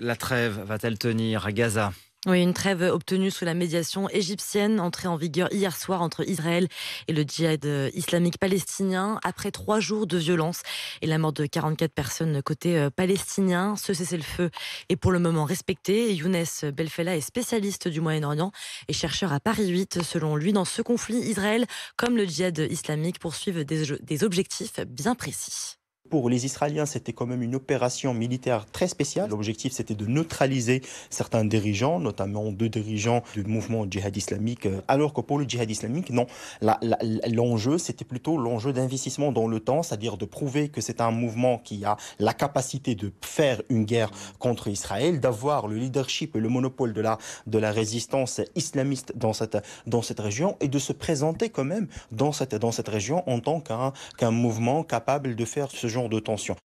la trêve va-t-elle tenir à Gaza oui, une trêve obtenue sous la médiation égyptienne, entrée en vigueur hier soir entre Israël et le djihad islamique palestinien, après trois jours de violence et la mort de 44 personnes côté euh, palestinien. Ce cessez-le-feu est pour le moment respecté. Younes Belfella est spécialiste du Moyen-Orient et chercheur à Paris 8. Selon lui, dans ce conflit, Israël, comme le djihad islamique, poursuivent des objectifs bien précis. Pour les Israéliens, c'était quand même une opération militaire très spéciale. L'objectif, c'était de neutraliser certains dirigeants, notamment deux dirigeants du mouvement djihad islamique, euh, alors que pour le djihad islamique, non, l'enjeu, c'était plutôt l'enjeu d'investissement dans le temps, c'est-à-dire de prouver que c'est un mouvement qui a la capacité de faire une guerre contre Israël, d'avoir le leadership et le monopole de la, de la résistance islamiste dans cette, dans cette région et de se présenter quand même dans cette, dans cette région en tant qu'un mouvement capable de faire ce genre de tension.